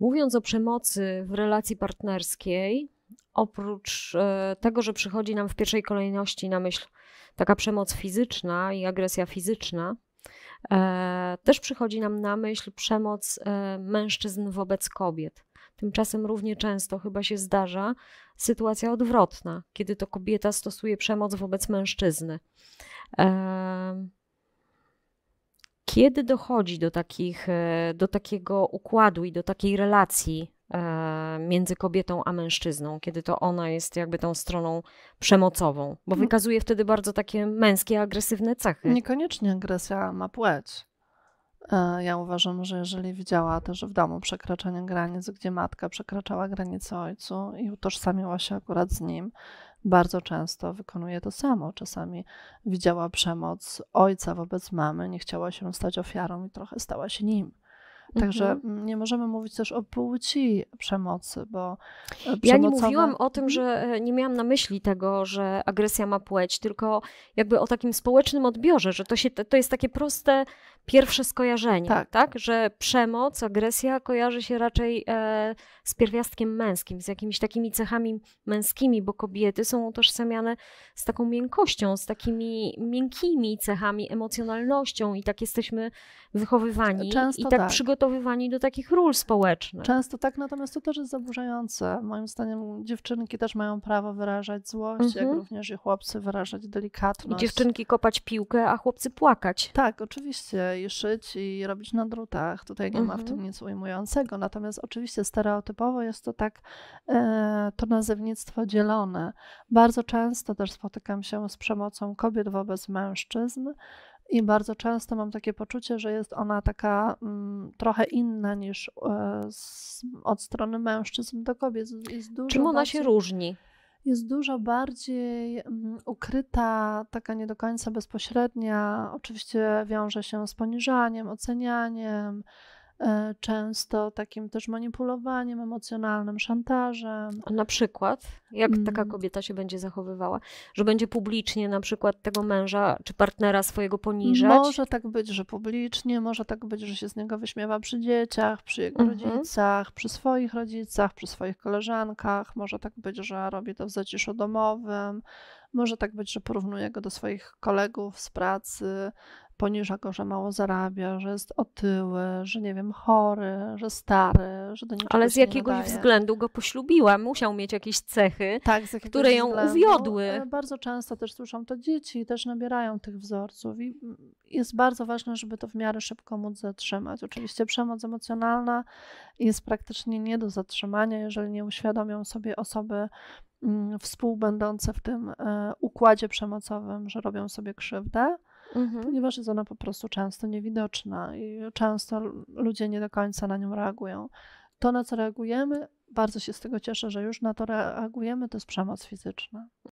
Mówiąc o przemocy w relacji partnerskiej, oprócz e, tego, że przychodzi nam w pierwszej kolejności na myśl taka przemoc fizyczna i agresja fizyczna, e, też przychodzi nam na myśl przemoc e, mężczyzn wobec kobiet. Tymczasem równie często chyba się zdarza sytuacja odwrotna, kiedy to kobieta stosuje przemoc wobec mężczyzny. Kiedy dochodzi do, takich, e, do takiego układu i do takiej relacji e, między kobietą a mężczyzną, kiedy to ona jest jakby tą stroną przemocową, bo mm. wykazuje wtedy bardzo takie męskie, agresywne cechy. Niekoniecznie agresja ma płeć. E, ja uważam, że jeżeli widziała też w domu przekraczanie granic, gdzie matka przekraczała granice ojcu i utożsamiła się akurat z nim, bardzo często wykonuje to samo. Czasami widziała przemoc ojca wobec mamy, nie chciała się stać ofiarą i trochę stała się nim. Także mhm. nie możemy mówić też o płci przemocy, bo. Przemocowe... Ja nie mówiłam o tym, mhm. że e, nie miałam na myśli tego, że agresja ma płeć, tylko jakby o takim społecznym odbiorze, że to, się, to jest takie proste pierwsze skojarzenie, tak. tak? Że przemoc, agresja kojarzy się raczej e, z pierwiastkiem męskim, z jakimiś takimi cechami męskimi, bo kobiety są utożsamiane z taką miękkością, z takimi miękkimi cechami, emocjonalnością i tak jesteśmy wychowywani Często i tak, tak, przygotowywani do takich ról społecznych. Często tak, natomiast to też jest zaburzające. Moim zdaniem dziewczynki też mają prawo wyrażać złość, mhm. jak również i chłopcy wyrażać delikatność. I dziewczynki kopać piłkę, a chłopcy płakać. Tak, oczywiście i szyć i robić na drutach. Tutaj nie ma w tym mhm. nic ujmującego. Natomiast oczywiście stereotypowo jest to tak, e, to nazewnictwo dzielone. Bardzo często też spotykam się z przemocą kobiet wobec mężczyzn. I bardzo często mam takie poczucie, że jest ona taka m, mm, trochę inna niż e, z, od strony mężczyzn do kobiet. Jest dużo Czym ona bardziej... się różni? jest dużo bardziej mm, ukryta, taka nie do końca bezpośrednia. Oczywiście wiąże się z poniżaniem, ocenianiem, E, często takim też manipulowaniem emocjonalnym, szantażem. A na przykład, jak taka mm. kobieta się będzie zachowywała? Że będzie publicznie na przykład tego męża czy partnera swojego poniżać? Może tak być, że publicznie, może tak być, że się z niego wyśmiewa przy dzieciach, przy jego mhm. rodzicach, przy swoich rodzicach, przy swoich koleżankach. Może tak być, że robi to w zaciszu domowym. Może tak być, że porównuje go do swoich kolegów z pracy, poniża go, że mało zarabia, że jest otyły, że nie wiem, chory, że stary, że do niczego Ale z jakiegoś względu go poślubiła, musiał mieć jakieś cechy, tak, które ją względu. uwiodły. E, bardzo często też słyszą to dzieci, też nabierają tych wzorców i jest bardzo ważne, żeby to w miarę szybko móc zatrzymać. Oczywiście przemoc emocjonalna jest praktycznie nie do zatrzymania, jeżeli nie uświadomią sobie osoby, mm, współbędące w tym e, układzie przemocowym, że robią sobie krzywdę mhm. ponieważ jest ona po prostu często niewidoczna i często ludzie nie do końca na nią reagują. To, na co reagujemy, bardzo się z tego cieszę, że już na to reagujemy, to jest przemoc fizyczna.